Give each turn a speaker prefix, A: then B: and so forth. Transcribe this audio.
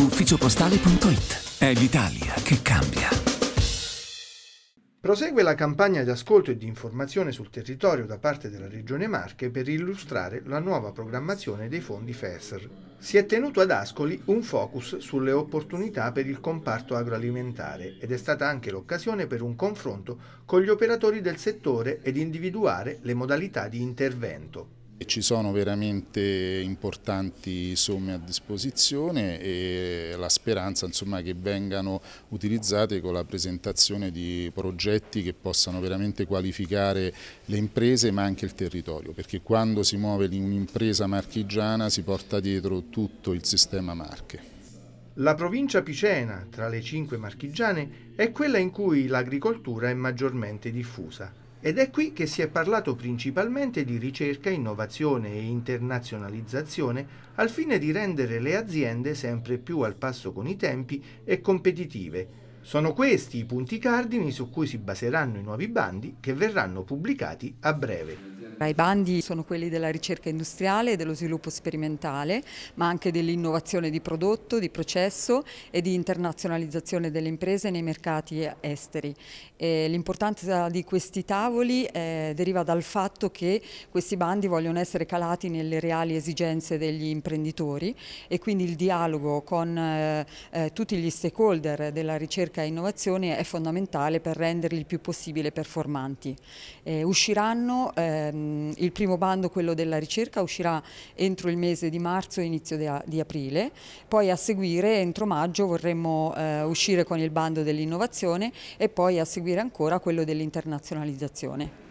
A: ufficiopostale.it. È l'Italia che cambia. Prosegue la campagna di ascolto e di informazione sul territorio da parte della Regione Marche per illustrare la nuova programmazione dei fondi FESR. Si è tenuto ad Ascoli un focus sulle opportunità per il comparto agroalimentare ed è stata anche l'occasione per un confronto con gli operatori del settore ed individuare le modalità di intervento.
B: Ci sono veramente importanti somme a disposizione e la speranza insomma, che vengano utilizzate con la presentazione di progetti che possano veramente qualificare le imprese ma anche il territorio, perché quando si muove un'impresa marchigiana si porta dietro tutto il sistema Marche.
A: La provincia picena, tra le cinque marchigiane, è quella in cui l'agricoltura è maggiormente diffusa. Ed è qui che si è parlato principalmente di ricerca, innovazione e internazionalizzazione al fine di rendere le aziende sempre più al passo con i tempi e competitive. Sono questi i punti cardini su cui si baseranno i nuovi bandi che verranno pubblicati a breve.
C: I bandi sono quelli della ricerca industriale e dello sviluppo sperimentale, ma anche dell'innovazione di prodotto, di processo e di internazionalizzazione delle imprese nei mercati esteri. L'importanza di questi tavoli eh, deriva dal fatto che questi bandi vogliono essere calati nelle reali esigenze degli imprenditori e quindi il dialogo con eh, eh tutti gli stakeholder della ricerca e innovazione è fondamentale per renderli il più possibile performanti. Eh, usciranno ehm, Ehm, il primo bando, quello della ricerca, uscirà entro il mese di marzo e inizio di, aprile, poi a seguire entro maggio vorremmo eh, uscire con il bando dell'innovazione e poi a seguire ancora quello dell'internazionalizzazione.